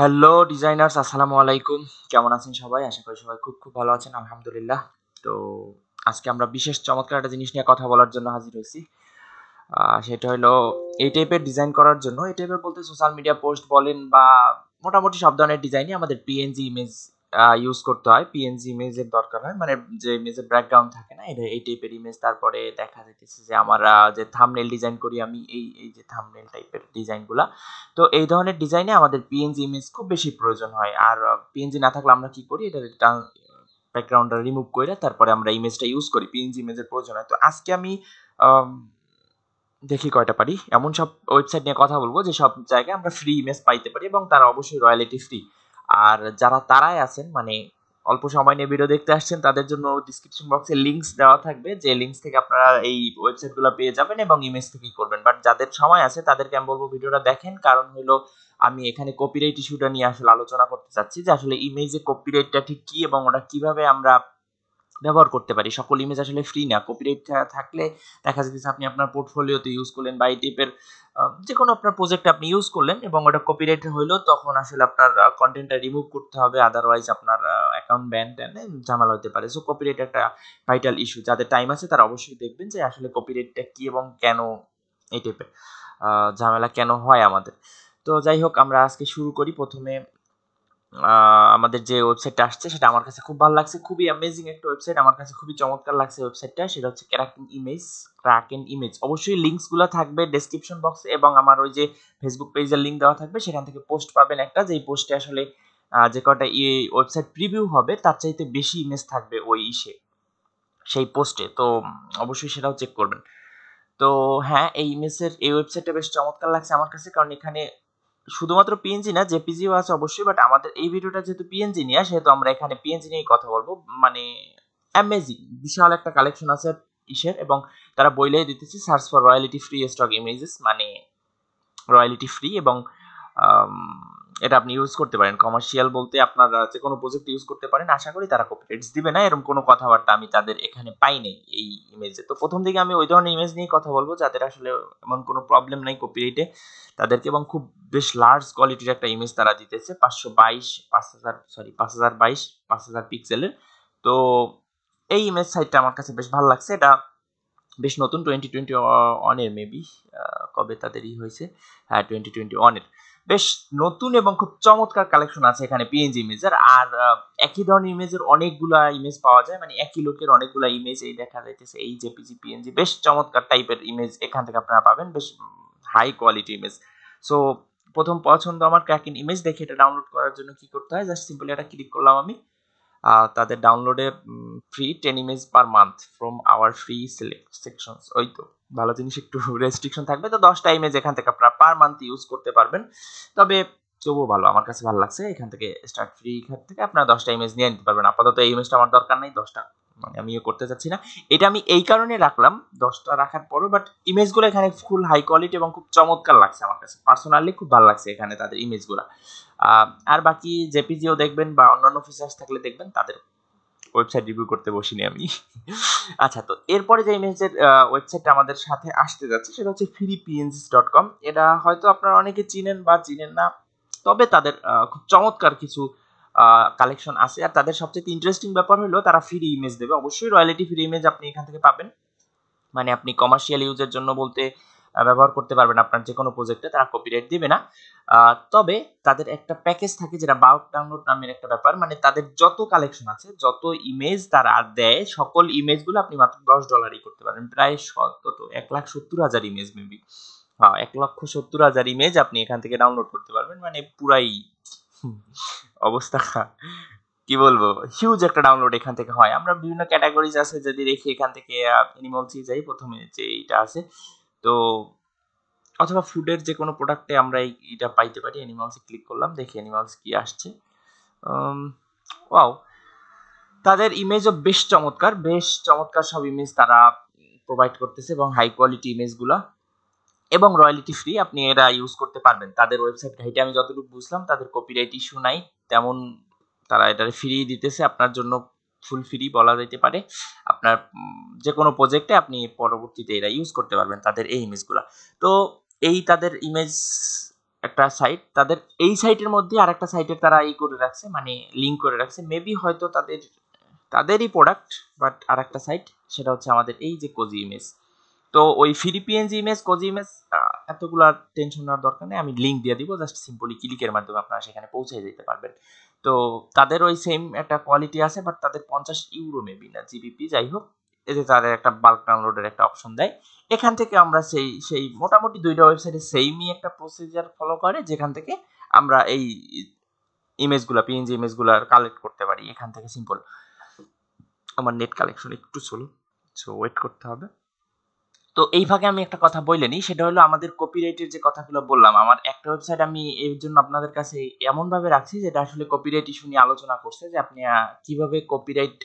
hello designers আসসালামু আলাইকুম কেমন আছেন সবাই আশা করি সবাই খুব খুব ভালো আছেন আলহামদুলিল্লাহ তো আজকে আমরা বিশেষ চমৎকার একটা জিনিস নিয়ে কথা বলার জন্য হাজির হয়েছি সেটা হলো এই টাইপের ডিজাইন করার জন্য এই টাইপের বলতে সোশ্যাল মিডিয়া পোস্ট বলেন বা মোটামুটি সব ধরনের ডিজাইনই আমাদের পিএনজি ইমেজ ইউজ করতে হয় পিএনজি ইমেজের দরকার হয় মানে যে ইমেজের ব্যাকগ্রাউন্ড থাকে না এটা এই টাইপের ইমেজ তারপরে দেখা যাইতেছে যে আমার যে থামনেল ডিজাইন করি আমি এই এই যে থামনেল টাইপের ডিজাইনগুলা তো এই ধরনের ডিজাইনে আমাদের পিএনজি ইমেজ খুব বেশি প্রয়োজন হয় আর পিএনজি না থাকলে আমরা কি করি এটা ব্যাকগ্রাউন্ডটা রিমুভ করে তারপরে আমরা ইমেজটা ইউজ করি পিএনজি ইমেজের প্রয়োজন হয় তো আজকে আমি দেখি কয়টা পারি এমন সব ওয়েবসাইট নিয়ে কথা বলবো যে সব জায়গায় আমরা ফ্রি ইমেজ পাইতে পারি এবং তারা অবশ্যই রয়্যালিটি ফ্রি আর যারা তারাই আছেন মানে অল্প সময় নিয়ে ভিডিও দেখতে আসছেন তাদের জন্য ডিসক্রিপশন বক্সে লিঙ্কস দেওয়া থাকবে যে লিঙ্কস থেকে আপনারা এই ওয়েবসাইটগুলো পেয়ে যাবেন এবং ইমেজ থেকেই করবেন বাট যাদের সময় আছে তাদেরকে আমি বলবো ভিডিওটা দেখেন কারণ হলো আমি এখানে কপিরাইট ইস্যুটা নিয়ে আসলে আলোচনা করতে চাচ্ছি যে আসলে ইমেজে কপিরাইটটা ঠিক কী এবং ওটা কিভাবে আমরা ব্যবহার করতে পারি সকল ইমেজ আসলে ফ্রি না কপিরাইট থাকলে দেখা যাচ্ছে আপনি আপনার পোর্টফোলিওতে ইউজ করলেন বা এই টাইপের যে কোনো আপনার প্রজেক্ট আপনি ইউজ করলেন এবং ওটা কপিরাইট হইলো তখন আসলে আপনার কন্টেন্টটা রিমুভ করতে হবে আদারওয়াইজ আপনার অ্যাকাউন্ট ব্যান ঝামেলা হতে পারে সো কপিরাইট একটা ভাইটাল ইস্যু যাদের টাইম আছে তারা অবশ্যই দেখবেন যে আসলে কপিরাইটটা কী এবং কেন এই টাইপের ঝামেলা কেন হয় আমাদের তো যাই হোক আমরা আজকে শুরু করি প্রথমে আমাদের যে ওয়েবসাইটটা আসছে সেটা আমার কাছে খুব ভালো লাগছে খুবই অ্যামেজিং একটা ওয়েবসাইট আমার কাছে খুবই চমৎকার লাগছে ওয়েবসাইটটা সেটা হচ্ছে ক্রাকেন ইমেজ এন ইমেজ অবশ্যই লিঙ্কসগুলো থাকবে ডেসক্রিপশন বক্সে এবং আমার ওই যে ফেসবুক পেজের লিঙ্ক দেওয়া থাকবে সেখান থেকে পোস্ট পাবেন একটা যেই পোস্টে আসলে যে কটা ওয়েবসাইট প্রিভিউ হবে তার চাইতে বেশি ইমেজ থাকবে ওই ইসে সেই পোস্টে তো অবশ্যই সেটাও চেক করবেন তো হ্যাঁ এই ইমেজের এই ওয়েবসাইটটা বেশ চমৎকার লাগছে আমার কাছে কারণ এখানে শুধুমাত্র পিএনজি না জেপিজিও আছে অবশ্যই বাট আমাদের এই ভিডিওটা যেহেতু পিএনজি নিয়ে সেহেতু আমরা এখানে পিএনজি নিয়ে কথা বলবো মানে অ্যামেজিং বিশাল একটা কালেকশন আছে ইসের এবং তারা বইলেই দিতেছে search for royalty free stock images মানে রয়্যালিটি ফ্রি এবং এটা আপনি ইউজ করতে পারেন কমার্শিয়াল বলতে আপনারা যে কোনো প্রজেক্ট ইউজ করতে পারেন আশা করি তারা কপিরাইটস দিবে না এরকম কোনো কথাবার্তা আমি তাদের এখানে পাইনি এই ইমেজে তো প্রথম দিকে আমি ওই ধরনের ইমেজ নিয়ে কথা বলবো যাদের আসলে এমন কোনো প্রবলেম নাই কপিরাইটে তাদেরকে এবং খুব বেশ লার্জ কোয়ালিটির একটা ইমেজ তারা দিতেছে পাঁচশো বাইশ পাঁচ হাজার সরি পাঁচ হাজার বাইশ পাঁচ হাজার পিক্সেলের তো এই ইমেজ সাইটটা আমার কাছে বেশ ভালো লাগছে এটা বেশ নতুন টোয়েন্টি টোয়েন্টি অনের মেবি কবে তাদেরই হয়েছে হ্যাঁ টোয়েন্টি টোয়েন্টি অনের বেশ নতুন এবং খুব চমৎকার কালেকশন আছে এখানে পিএনজি ইমেজের আর একই ধরনের ইমেজের অনেকগুলা ইমেজ পাওয়া যায় মানে একই লোকের অনেকগুলা ইমেজ এই দেখা যাইতেছে এই জেপিজি পিএনজি বেশ চমৎকার টাইপের ইমেজ এখান থেকে আপনারা পাবেন বেশ হাই কোয়ালিটি ইমেজ সো প্রথম পছন্দ আমার ক্যাকিন ইমেজ দেখে এটা ডাউনলোড করার জন্য কি করতে হয় জাস্ট সিম্পলি এটা ক্লিক করলাম আমি তাদের ডাউনলোডে free ten image per month from our free select sections ওই তো ভালো জিনিস একটু রেস্ট্রিকশন থাকবে তো দশটা ইমেজ এখান থেকে আপনারা পার মান্থ ইউজ করতে পারবেন তবে তবুও ভালো আমার কাছে ভালো লাগছে এখান থেকে স্টার্ট ফ্রি এখান থেকে আপনারা দশটা ইমেজ নিয়ে নিতে পারবেন আপাতত এই ইমেজটা আমার দরকার নেই দশটা মানে আমি ইয়ে করতে চাচ্ছি না এটা আমি এই কারণে রাখলাম দশটা রাখার পরও বাট ইমেজগুলো এখানে ফুল হাই কোয়ালিটি এবং খুব চমৎকার লাগছে আমার কাছে পার্সোনালি খুব ভালো লাগছে এখানে তাদের ইমেজগুলো আর বাকি জেপিজিও দেখবেন বা অন্যান্য ফিচার্স থাকলে দেখবেন তাদের ওয়েবসাইট রিভিউ করতে বসিনি আমি আচ্ছা তো এরপরে যে ইমেজের ওয়েবসাইটটা আমাদের সাথে আসতে যাচ্ছে সেটা হচ্ছে ফিলিপিয়েন্স ডট কম এটা হয়তো আপনারা অনেকে চিনেন বা চিনেন না তবে তাদের খুব চমৎকার কিছু কালেকশন আছে আর তাদের সবচেয়ে ইন্টারেস্টিং ব্যাপার হলো তারা ফ্রি ইমেজ দেবে অবশ্যই রয়্যালিটি ফ্রি ইমেজ আপনি এখান থেকে পাবেন মানে আপনি কমার্শিয়াল ইউজের জন্য বলতে ব্যবহার করতে পারবেন আপনার যে কোনো প্রজেক্টে তারা কপিরাইট দেবে না তবে তাদের একটা প্যাকেজ থাকে যেটা বাল্ক ডাউনলোড নামের একটা ব্যাপার মানে তাদের যত কালেকশন আছে যত ইমেজ তারা দেয় সকল ইমেজগুলো আপনি মাত্র দশ ডলারই করতে পারেন প্রায় কত এক লাখ সত্তর হাজার ইমেজ মেবি হ্যাঁ এক লক্ষ সত্তর হাজার ইমেজ আপনি এখান থেকে ডাউনলোড করতে পারবেন মানে পুরাই অবস্থা কি বলবো হিউজ একটা ডাউনলোড এখান থেকে হয় আমরা বিভিন্ন ক্যাটাগরিজ আছে যদি দেখি এখান থেকে অ্যানিমালসি যাই প্রথমে যে এটা আছে তো অথবা ফুডের যে কোনো প্রোডাক্টে আমরা এটা পাইতে পারি অ্যানিমালসে ক্লিক করলাম দেখি অ্যানিমালস কি আসছে ওয়াও তাদের ইমেজও বেশ চমৎকার বেশ চমৎকার সব ইমেজ তারা প্রোভাইড করতেছে এবং হাই কোয়ালিটি ইমেজগুলা এবং রয়্যালিটি ফ্রি আপনি এরা ইউজ করতে পারবেন তাদের ওয়েবসাইট ঘাইটে আমি যতটুকু বুঝলাম তাদের কপিরাইট ইস্যু নাই তেমন তারা এটা ফ্রি দিতেছে আপনার জন্য ফুল ফ্রি বলা যেতে পারে আপনার যে কোনো প্রজেক্টে আপনি পরবর্তীতে এরা ইউজ করতে পারবেন তাদের এই ইমেজগুলো তো এই তাদের ইমেজ একটা সাইট তাদের এই সাইটের মধ্যে আর একটা সাইটে তারা এই করে রাখছে মানে লিঙ্ক করে রাখছে মেবি হয়তো তাদের তাদেরই প্রোডাক্ট বাট আর একটা সাইট সেটা হচ্ছে আমাদের এই যে কোজি ইমেজ তো ওই ফ্রি ইমেজ কোজি ইমেজ এতগুলো টেনশন নেওয়ার দরকার নেই আমি লিঙ্ক দিয়ে দিব জাস্ট সিম্পলি ক্লিকের মাধ্যমে আপনারা সেখানে পৌঁছে যেতে পারবেন তো তাদের ওই সেম একটা কোয়ালিটি আছে বাট তাদের পঞ্চাশ ইউরো মেবি না জিবিপি যাই হোক এতে তাদের একটা বাল্ক ডাউনলোডের একটা অপশন দেয় এখান থেকে আমরা সেই সেই মোটামুটি দুইটা ওয়েবসাইটে সেইমই একটা প্রসিজার ফলো করে যেখান থেকে আমরা এই ইমেজগুলো পিএনজি ইমেজগুলো কালেক্ট করতে পারি এখান থেকে সিম্পল আমার নেট কালেকশন একটু চলো সো ওয়েট করতে হবে তো এই ভাগে আমি একটা কথা বলে নিই সেটা হলো আমাদের কপিরাইটের যে কথাগুলো বললাম আমার একটা ওয়েবসাইট আমি এর জন্য আপনাদের কাছে এমনভাবে রাখছি যেটা আসলে কপিরাইট ইস্যু নিয়ে আলোচনা করছে যে আপনি কিভাবে কপিরাইট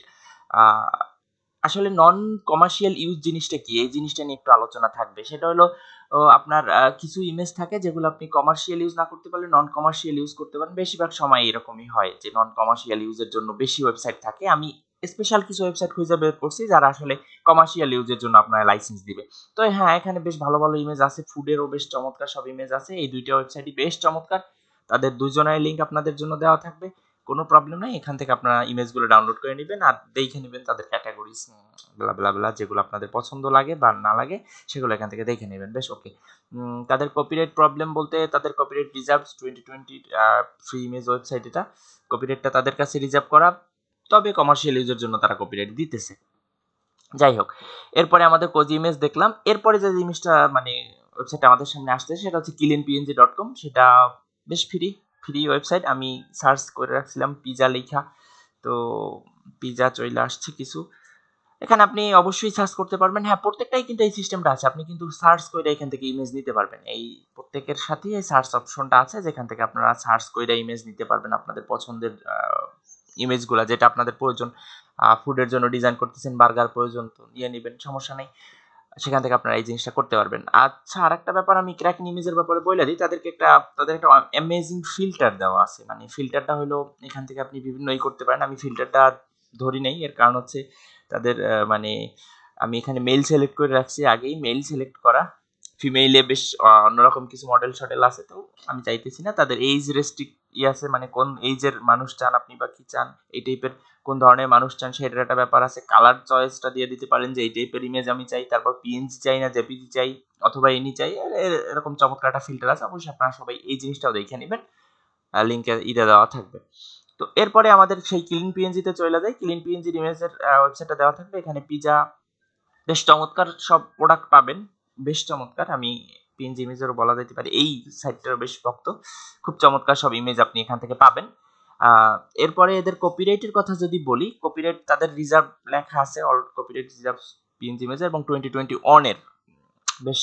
আসলে নন কমার্শিয়াল ইউজ জিনিসটা কি এই জিনিসটা নিয়ে একটু আলোচনা থাকবে সেটা হলো আপনার কিছু ইমেজ থাকে যেগুলো আপনি কমার্শিয়াল ইউজ না করতে পারলে নন কমার্শিয়াল ইউজ করতে পারেন বেশিরভাগ সময় এরকমই হয় যে নন কমার্শিয়াল ইউজের জন্য বেশি ওয়েবসাইট থাকে আমি স্পেশাল কিছু ওয়েবসাইট খুঁজে বের করছি যারা আসলে কমার্শিয়াল ইউজের জন্য আপনারা লাইসেন্স দিবে তো হ্যাঁ এখানে বেশ ভালো ভালো ইমেজ আছে ফুডেরও বেশ চমৎকার সব ইমেজ আছে এই দুইটা ওয়েবসাইটই বেশ চমৎকার তাদের দুজনের লিঙ্ক আপনাদের জন্য দেওয়া থাকবে কোনো প্রবলেম নাই এখান থেকে আপনারা ইমেজগুলো ডাউনলোড করে নেবেন আর দেখে নেবেন তাদের ক্যাটাগরিজ ব্লা যেগুলো আপনাদের পছন্দ লাগে বা না লাগে সেগুলো এখান থেকে দেখে নেবেন বেশ ওকে তাদের কপিরাইট প্রবলেম বলতে তাদের copyright reserve twenty twenty free image website এটা কপিরাইটটা তাদের কাছে রিজার্ভ করা তবে কমার্শিয়াল ইউজের জন্য তারা কপিরাইট দিতেছে যাই হোক এরপরে আমাদের কোজি ইমেজ দেখলাম এরপরে যে জিনিসটা মানে ওয়েবসাইটটা আমাদের সামনে আসছে সেটা হচ্ছে কিলিন পিএনজি ডট কম সেটা বেশ ফ্রি ফ্রি ওয়েবসাইট আমি সার্চ করে রাখছিলাম পিজা লেখা তো পিজা চইলা আসছে কিছু এখানে আপনি অবশ্যই সার্চ করতে পারবেন হ্যাঁ প্রত্যেকটাই কিন্তু এই সিস্টেমটা আছে আপনি কিন্তু সার্চ করে এখান থেকে ইমেজ নিতে পারবেন এই প্রত্যেকের সাথেই এই সার্চ অপশনটা আছে যেখান থেকে আপনারা সার্চ করে ইমেজ নিতে পারবেন আপনাদের পছন্দের ইমেজগুলো যেটা আপনাদের প্রয়োজন ফুডের জন্য ডিজাইন করতেছেন বার্গার প্রয়োজন তো নিয়ে নেবেন সমস্যা নেই সেখান থেকে আপনারা এই জিনিসটা করতে পারবেন আচ্ছা আর একটা ব্যাপার আমি ক্র্যাকিং ইমেজের ব্যাপারে বলে দিই তাদেরকে একটা তাদের একটা অ্যামেজিং ফিল্টার দেওয়া আছে মানে ফিল্টারটা হলো এখান থেকে আপনি বিভিন্ন ই করতে পারেন আমি ফিল্টারটা ধরি নেই এর কারণ হচ্ছে তাদের মানে আমি এখানে মেল সিলেক্ট করে রাখছি আগেই মেল সিলেক্ট করা ফিমেলে বেশ অন্যরকম কিছু মডেল শটেল আছে তো আমি চাইতেছি না তাদের এইজ রেস্ট্রিক্ট ই আছে মানে কোন এইজের মানুষ চান আপনি বা কি চান এই টাইপের কোন ধরনের মানুষ চান সেটার একটা ব্যাপার আছে কালার চয়েসটা দিয়ে দিতে পারেন যে এই টাইপের ইমেজ আমি চাই তারপর পিএনজি চাই না জেপিজি চাই অথবা এনি চাই এরকম চমৎকার একটা ফিল্টার আছে অবশ্যই আপনারা সবাই এই জিনিসটাও দেখে নেবেন লিঙ্কে ইটা দেওয়া থাকবে তো এরপরে আমাদের সেই ক্লিন পিএনজিতে চলে যায় ক্লিন পিএনজির ইমেজের ওয়েবসাইটটা দেওয়া থাকবে এখানে পিজা বেশ চমৎকার সব প্রোডাক্ট পাবেন বেশ চমৎকার আমি পিএনজি ইমেজেরও বলা যেতে পারে এই সাইটটারও বেশ ভক্ত খুব চমৎকার সব ইমেজ আপনি এখান থেকে পাবেন এরপরে এদের কপিরাইটের কথা যদি বলি কপিরাইট তাদের রিজার্ভ লেখা আছে অল কপিরাইট রিজার্ভ পিএনজি ইমেজের এবং টোয়েন্টি টোয়েন্টি ওয়ানের বেশ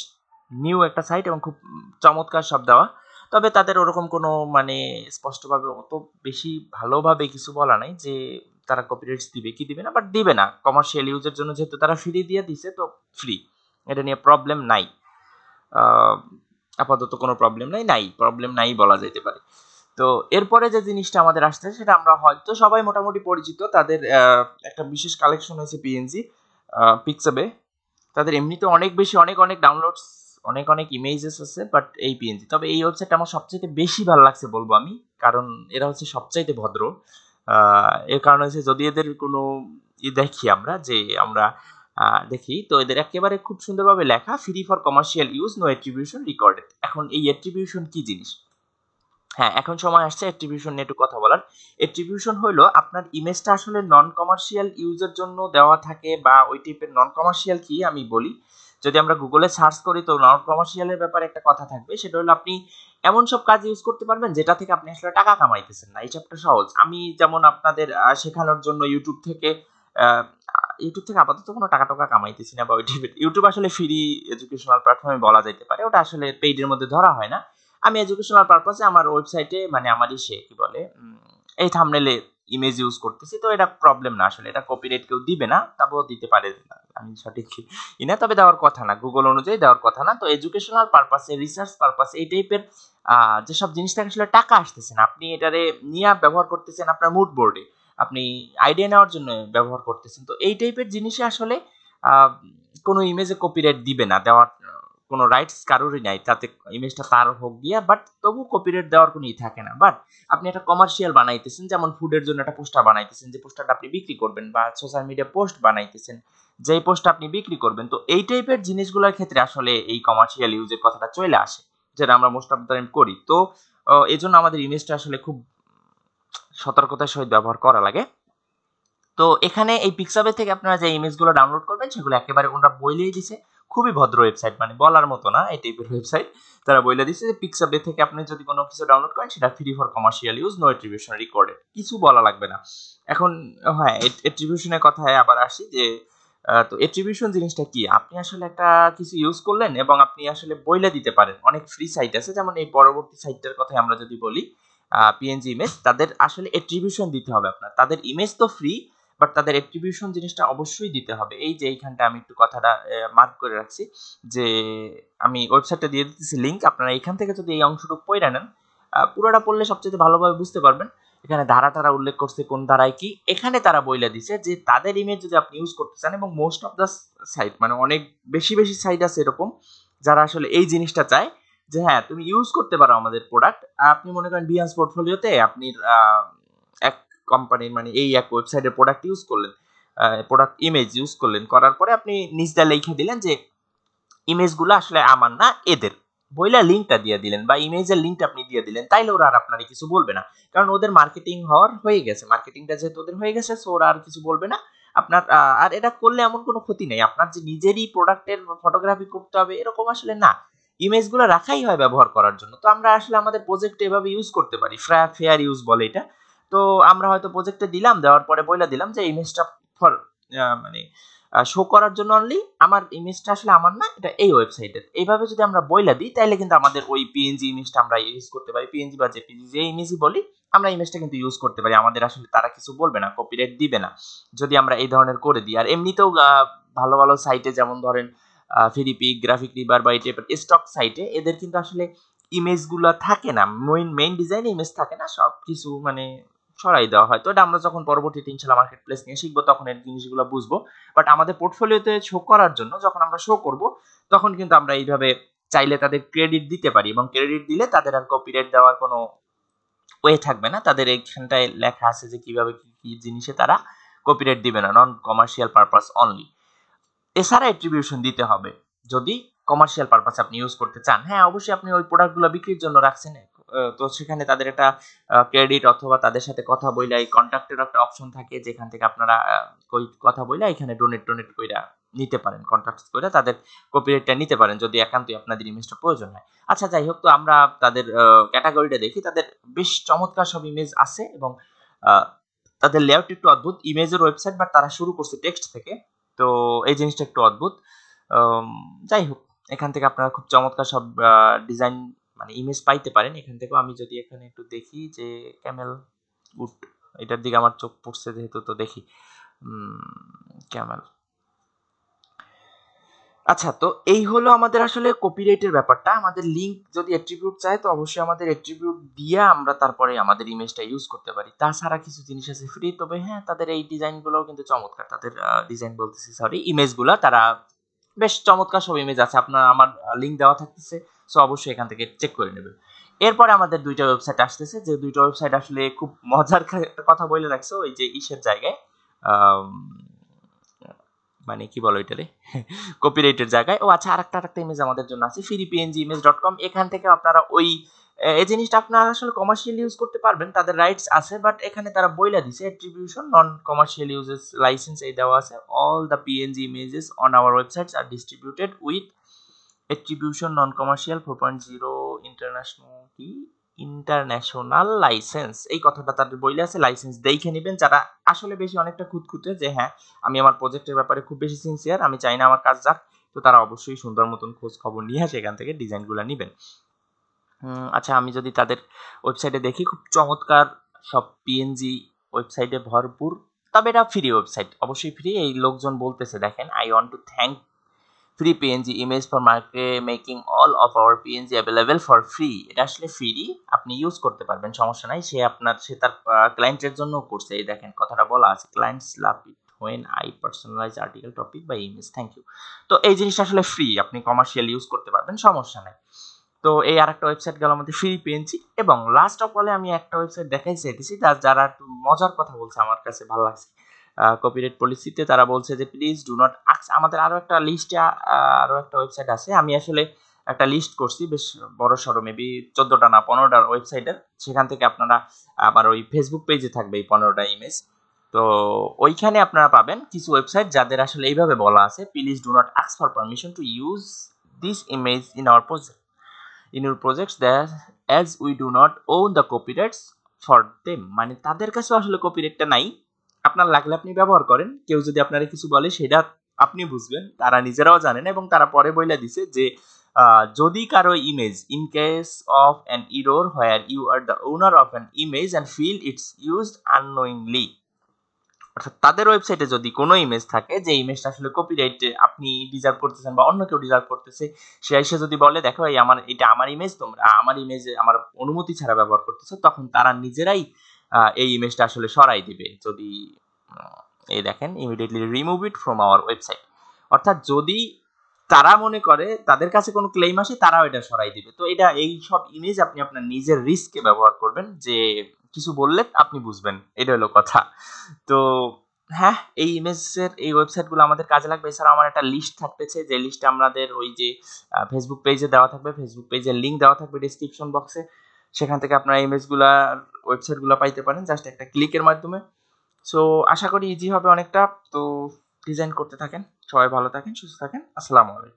নিউ একটা সাইট এবং খুব চমৎকার সব দেওয়া তবে তাদের ওরকম কোনো মানে স্পষ্টভাবে অত বেশি ভালোভাবে কিছু বলা নাই যে তারা কপিরাইটস দিবে কি দিবে না বাট দিবে না কমার্শিয়াল ইউজের জন্য যেহেতু তারা ফ্রি দিয়ে দিছে তো ফ্রি এটা নিয়ে প্রবলেম নাই আপাতত কোনো প্রবলেম নাই নাই প্রবলেম নাই বলা যেতে পারে তো এরপরে যে জিনিসটা আমাদের আসছে সেটা আমরা হয়তো সবাই মোটামুটি পরিচিত তাদের একটা বিশেষ কালেকশন হয়েছে পিএনজি পিক্সাবে তাদের এমনিতে অনেক বেশি অনেক অনেক ডাউনলোডস অনেক অনেক ইমেজেস আছে বাট এই পিএনজি তবে এই ওয়েবসাইটটা আমার সবচাইতে বেশি ভালো লাগছে বলবো আমি কারণ এরা হচ্ছে সবচাইতে ভদ্র এর কারণ হচ্ছে যদি এদের কোনো ই দেখি আমরা যে আমরা দেখি তো এদের একেবারে খুব সুন্দরভাবে লেখা free for commercial use no attribution required এখন এই অ্যাট্রিবিউশন কি জিনিস হ্যাঁ এখন সময় আসছে অ্যাট্রিবিউশন নিয়ে একটু কথা বলার অ্যাট্রিবিউশন হলো আপনার ইমেজটা আসলে নন কমার্শিয়াল ইউজের জন্য দেওয়া থাকে বা ওই টাইপের নন কমার্শিয়াল কি আমি বলি যদি আমরা গুগলে সার্চ করি তো নন কমার্শিয়ালের ব্যাপারে একটা কথা থাকবে সেটা হলো আপনি এমন সব কাজ ইউজ করতে পারবেন যেটা থেকে আপনি আসলে টাকা কামাইতেছেন না এই চ্যাপ্টার সহজ আমি যেমন আপনাদের শেখানোর জন্য ইউটিউব থেকে ইউটিউব থেকে আপাতত কোনো টাকা টাকা কামাইতেছি না বা ইউটিউবে ইউটিউব আসলে ফ্রি এডুকেশনাল প্ল্যাটফর্মে বলা যেতে পারে ওটা আসলে পেইডের মধ্যে ধরা হয় না আমি এডুকেশনাল পারপাসে আমার ওয়েবসাইটে মানে আমারই সে কি বলে এই থামনেলে ইমেজ ইউজ করতেছি তো এটা প্রবলেম না আসলে এটা কপিরাইট কেউ দিবে না তবে দিতে পারে আমি সঠিক ই না তবে দেওয়ার কথা না গুগল অনুযায়ী দেওয়ার কথা না তো এডুকেশনাল পারপাসে রিসার্চ পারপাসে এই টাইপের যেসব জিনিস থেকে আসলে টাকা আসতেছে না আপনি এটারে নিয়ে ব্যবহার করতেছেন আপনার মুড বোর্ডে আপনি আইডিয়া নেওয়ার জন্য ব্যবহার করতেছেন তো এই টাইপের জিনিসে আসলে কোনো ইমেজে কপিরাইট দিবে না দেওয়ার কোনো রাইটস কারোরই নাই তাতে ইমেজটা তার হোক গিয়া বাট তবু কপিরাইট দেওয়ার কোনো ই থাকে না বাট আপনি একটা কমার্শিয়াল বানাইতেছেন যেমন ফুডের জন্য একটা পোস্টার বানাইতেছেন যে পোস্টারটা আপনি বিক্রি করবেন বা সোশ্যাল মিডিয়া পোস্ট বানাইতেছেন যেই পোস্ট আপনি বিক্রি করবেন তো এই টাইপের জিনিসগুলোর ক্ষেত্রে আসলে এই কমার্শিয়াল ইউজের কথাটা চলে আসে যেটা আমরা মোস্ট অফ দ্য টাইম করি তো এই জন্য আমাদের ইমেজটা আসলে খুব সতর্কতার সহিত ব্যবহার করা লাগে তো এখানে এই পিক্সাবে থেকে আপনারা যে ইমেজগুলো ডাউনলোড করবেন সেগুলো একেবারে ওনারা বইলেই দিছে খুবই ভদ্র ওয়েবসাইট মানে বলার মতো না এই টাইপের ওয়েবসাইট তারা বইলে দিচ্ছে যে পিক্সাবে থেকে আপনি যদি কোনো কিছু ডাউনলোড করেন সেটা free for commercial use no attribution required কিছু বলা লাগবে না এখন হ্যাঁ অ্যাট্রিবিউশনের কথায় আবার আসি যে তো অ্যাট্রিবিউশন জিনিসটা কি আপনি আসলে একটা কিছু ইউজ করলেন এবং আপনি আসলে বইলে দিতে পারেন অনেক ফ্রি সাইট আছে যেমন এই পরবর্তী সাইটটার কথা আমরা যদি বলি পিএনজি ইমেজ তাদের আসলে অ্যাট্রিবিউশন দিতে হবে আপনার তাদের ইমেজ তো ফ্রি বাট তাদের অ্যাট্রিবিউশন জিনিসটা অবশ্যই দিতে হবে এই যে এইখানটা আমি একটু কথাটা মার্ক করে রাখছি যে আমি ওয়েবসাইটটা দিয়ে দিতেছি লিঙ্ক আপনারা এখান থেকে যদি এই অংশটুকু পড়ে নেন পুরোটা পড়লে সবচেয়ে ভালোভাবে বুঝতে পারবেন এখানে ধারা তারা উল্লেখ করছে কোন ধারায় কি এখানে তারা বইলা দিছে যে তাদের ইমেজ যদি আপনি ইউজ করতে চান এবং মোস্ট অফ দ্য সাইট মানে অনেক বেশি বেশি সাইট আছে এরকম যারা আসলে এই জিনিসটা চায় যে হ্যাঁ তুমি ইউজ করতে পারো আমাদের প্রোডাক্ট আপনি মনে করেন বিহান্স পোর্টফোলিওতে আপনি এক কোম্পানির মানে এই এক ওয়েবসাইটের প্রোডাক্ট ইউজ করলেন প্রোডাক্ট ইমেজ ইউজ করলেন করার পরে আপনি নিজটা লিখে দিলেন যে ইমেজগুলো আসলে আমার না এদের বইলা লিঙ্কটা দিয়ে দিলেন বা ইমেজের লিঙ্কটা আপনি দিয়ে দিলেন তাইলে ওরা আর আপনারা কিছু বলবে না কারণ ওদের মার্কেটিং হওয়ার হয়ে গেছে মার্কেটিংটা যেহেতু ওদের হয়ে গেছে সো ওরা আর কিছু বলবে না আপনার আর এটা করলে এমন কোনো ক্ষতি নেই আপনার যে নিজেরই প্রোডাক্টের ফটোগ্রাফি করতে হবে এরকম আসলে না ইমেজগুলো রাখাই হয় ব্যবহার করার জন্য তো আমরা আসলে আমাদের প্রজেক্টে এভাবে ইউজ করতে পারি ফেয়ার ইউজ বলে এটা তো আমরা হয়তো প্রজেক্টে দিলাম দেওয়ার পরে বইলা দিলাম যে ইমেজটা ফর মানে শো করার জন্য অনলি আমার ইমেজটা আসলে আমার না এটা এই ওয়েবসাইটের এইভাবে যদি আমরা বইলা দিই তাহলে কিন্তু আমাদের ওই পিএনজি ইমেজটা আমরা ইউজ করতে পারি পিএনজি বা জেপিজি যে ইমেজই বলি আমরা ইমেজটা কিন্তু ইউজ করতে পারি আমাদের আসলে তারা কিছু বলবে না কপিরাইট দিবে না যদি আমরা এই ধরনের করে দিই আর এমনিতেও ভালো ভালো সাইটে যেমন ধরেন ফিডিপিক গ্রাফিক রিভার বা এই টাইপের স্টক সাইটে এদের কিন্তু আসলে ইমেজগুলো থাকে না মেইন মেইন ডিজাইন ইমেজ থাকে না সব কিছু মানে সরাই দেওয়া হয় তো এটা আমরা যখন পরবর্তীতে ইনশাল্লাহ মার্কেট প্লেস নিয়ে শিখবো তখন এই জিনিসগুলো বুঝবো বাট আমাদের পোর্টফোলিওতে শো করার জন্য যখন আমরা শো করব তখন কিন্তু আমরা এইভাবে চাইলে তাদের ক্রেডিট দিতে পারি এবং ক্রেডিট দিলে তাদের আর কপিরাইট দেওয়ার কোনো ওয়ে থাকবে না তাদের এইখানটায় লেখা আছে যে কিভাবে কি কি জিনিসে তারা কপিরাইট দিবে না নন কমার্শিয়াল পারপাস অনলি এছাড়া অ্যাট্রিবিউশন দিতে হবে যদি কমার্শিয়াল পারপাসে আপনি ইউজ করতে চান হ্যাঁ অবশ্যই আপনি ওই প্রোডাক্টগুলো বিক্রির জন্য রাখছেন তো সেখানে তাদের একটা ক্রেডিট অথবা তাদের সাথে কথা বইলা এই কন্ট্রাক্টের একটা অপশন থাকে যেখান থেকে আপনারা কথা বইলা এখানে ডোনেট ডোনেট কইরা নিতে পারেন কন্ট্রাক্ট করে তাদের কপিরাইটটা নিতে পারেন যদি একান্তই আপনাদের ইমেজটা প্রয়োজন হয় আচ্ছা যাই হোক তো আমরা তাদের ক্যাটাগরিটা দেখি তাদের বেশ চমৎকার সব ইমেজ আছে এবং তাদের লেআউট একটু অদ্ভুত ইমেজের ওয়েবসাইট বাট তারা শুরু করছে টেক্সট থেকে তো এই জিনিসটা একটু অদ্ভুত যাই হোক এখান থেকে আপনারা খুব চমৎকার সব ডিজাইন মানে ইমেজ পাইতে পারেন এখান থেকেও আমি যদি এখানে একটু দেখি যে ক্যামেল উড এটার দিকে আমার চোখ পড়ছে যেহেতু তো দেখি ক্যামেল আচ্ছা তো এই হলো আমাদের আসলে কপিরাইটের ব্যাপারটা আমাদের লিঙ্ক যদি অ্যাট্রিবিউট চায় তো অবশ্যই আমাদের অ্যাট্রিবিউট দিয়ে আমরা তারপরে আমাদের ইমেজটা ইউজ করতে পারি তাছাড়া কিছু জিনিস আছে ফ্রি তবে হ্যাঁ তাদের এই ডিজাইনগুলোও কিন্তু চমৎকার তাদের ডিজাইন বলতেছি সরি ইমেজগুলো তারা বেশ চমৎকার সব ইমেজ আছে আপনার আমার লিঙ্ক দেওয়া থাকতেছে সো অবশ্যই এখান থেকে চেক করে নেবেন এরপরে আমাদের দুইটা ওয়েবসাইট আসতেছে যে দুইটা ওয়েবসাইট আসলে খুব মজার কথা বলে রাখছে ওই যে ইসের জায়গায় মানে কি বলো এটারে কপিরাইটের জায়গায় ও আচ্ছা আরেকটা আরেকটা ইমেজ আমাদের জন্য আছে free PNG image dot com এখান থেকে আপনারা ওই এই জিনিসটা আপনারা আসলে কমার্শিয়াল ইউজ করতে পারবেন তাদের রাইটস আছে বাট এখানে তারা বইলা দিছে attribution non commercial uses license এই দেওয়া আছে all the PNG images on our websites are distributed with attribution non commercial four point zero international কি ইন্টারন্যাশনাল লাইসেন্স এই কথাটা তার বইলে আছে লাইসেন্স দেখে নেবেন যারা আসলে বেশি অনেকটা খুঁতখুঁতে যে হ্যাঁ আমি আমার প্রজেক্টের ব্যাপারে খুব বেশি সিনসিয়ার আমি চাই না আমার কাজ যাক তো তারা অবশ্যই সুন্দর মতন খোঁজ খবর নিয়ে সেখান থেকে ডিজাইনগুলো নেবেন আচ্ছা আমি যদি তাদের ওয়েবসাইটে দেখি খুব চমৎকার সব পিএনজি ওয়েবসাইটে ভরপুর তবে এটা ফ্রি ওয়েবসাইট অবশ্যই ফ্রি এই লোকজন বলতেছে দেখেন I want to thank free png image for market making all of our png available for free এটা আসলে ফ্রি আপনি ইউজ করতে পারবেন সমস্যা নাই সে আপনার সে তার ক্লায়েন্টের জন্য করছে এই দেখেন কথাটা বলা আছে clients love it when I personalise article topic বা ইমেজ থ্যাংক ইউ তো এই জিনিসটা আসলে ফ্রি আপনি কমার্শিয়াল ইউজ করতে পারবেন সমস্যা নাই তো এই আর একটা ওয়েবসাইট গেল আমাদের ফ্রি পেয়েছি এবং লাস্ট অফ অলে আমি একটা ওয়েবসাইট দেখাই চাইতেছি যারা একটু মজার কথা বলছে আমার কাছে ভালো লাগছে কপিরাইট পলিসিতে তারা বলছে যে প্লিজ ডু নট আমাদের আরও একটা লিস্টে আরও একটা ওয়েবসাইট আছে আমি আসলে একটা লিস্ট করছি বেশ বড় সড়ো মেবি চোদ্দোটা না পনেরোটার ওয়েবসাইটের সেখান থেকে আপনারা আবার ওই ফেসবুক পেজে থাকবে এই পনেরোটা ইমেজ তো ওইখানে আপনারা পাবেন কিছু ওয়েবসাইট যাদের আসলে এইভাবে বলা আছে প্লিজ ডু নট আক্স for permission to use this image in our project in your projects that's as we do not own the copyrights for them মানে তাদের কাছেও আসলে কপিরাইটটা নাই আপনার লাগলে আপনি ব্যবহার করেন কেউ যদি আপনারা কিছু বলে সেটা আপনি বুঝবেন তারা নিজেরাও জানেন এবং তারা পরে বইলা দিছে যে যদি কারো image in case of an error where you are the owner of an image and feel its use unknowingly অর্থাৎ তাদের ওয়েবসাইটে যদি কোনো ইমেজ থাকে যে ইমেজটা আসলে কপিরাইট আপনি ডিজার্ভ করতেছেন বা অন্য কেউ ডিজার্ভ করতেছে সে এসে যদি বলে দেখো এই আমার এটা আমার ইমেজ তোমরা আমার ইমেজে আমার অনুমতি ছাড়া ব্যবহার করতেছো তখন তারা নিজেরাই এই ইমেজটা আসলে সরাই দিবে যদি এই দেখেন immediately remove it from our website অর্থাৎ যদি তারা মনে করে তাদের কাছে কোনো ক্লেম আসে তারাও এটা সরাই দিবে তো এটা এই সব ইমেজ আপনি আপনার নিজের রিস্কে ব্যবহার করবেন যে কিছু বললে আপনি বুঝবেন এটা হলো কথা তো হ্যাঁ এই ইমেজের এই ওয়েবসাইটগুলো আমাদের কাজে লাগবে এছাড়া আমার একটা লিস্ট থাকতেছে যে লিস্টটা আমাদের ওই যে ফেসবুক পেজে দেওয়া থাকবে ফেসবুক পেজের লিঙ্ক দেওয়া থাকবে ডিসক্রিপশন বক্সে সেখান থেকে আপনারা ইমেজগুলার ওয়েবসাইটগুলো পাইতে পারেন জাস্ট একটা ক্লিকের মাধ্যমে সো আশা করি ইজি হবে অনেকটা তো ডিজাইন করতে থাকেন সবাই ভালো থাকেন সুস্থ থাকেন আসসালামু আলাইকুম